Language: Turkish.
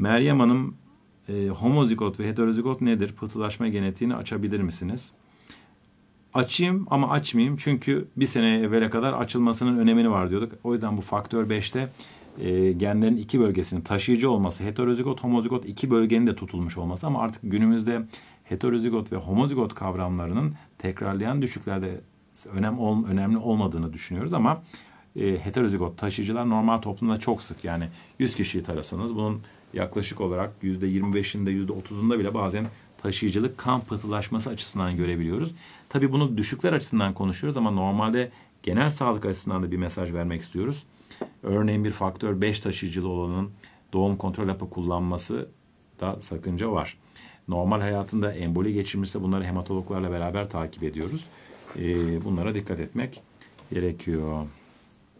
Meryem Hanım e, homozigot ve heterozigot nedir? Pıhtılaşma genetiğini açabilir misiniz? Açayım ama açmayayım çünkü bir sene evvele kadar açılmasının önemini var diyorduk. O yüzden bu faktör 5'te e, genlerin iki bölgesinin taşıyıcı olması, heterozigot, homozigot iki bölgenin de tutulmuş olması ama artık günümüzde heterozigot ve homozigot kavramlarının tekrarlayan düşüklerde önem önemli olmadığını düşünüyoruz ama e, heterozigot taşıyıcılar normal toplumda çok sık. Yani 100 kişiyi tarasanız bunun yaklaşık olarak yüzde %25'inde yüzde %30'unda bile bazen taşıyıcılık kan pıhtılaşması açısından görebiliyoruz. Tabi bunu düşükler açısından konuşuyoruz ama normalde genel sağlık açısından da bir mesaj vermek istiyoruz. Örneğin bir faktör 5 taşıyıcılı olanın doğum kontrol hapı kullanması da sakınca var. Normal hayatında emboli geçirmişse bunları hematologlarla beraber takip ediyoruz. E, bunlara dikkat etmek gerekiyor.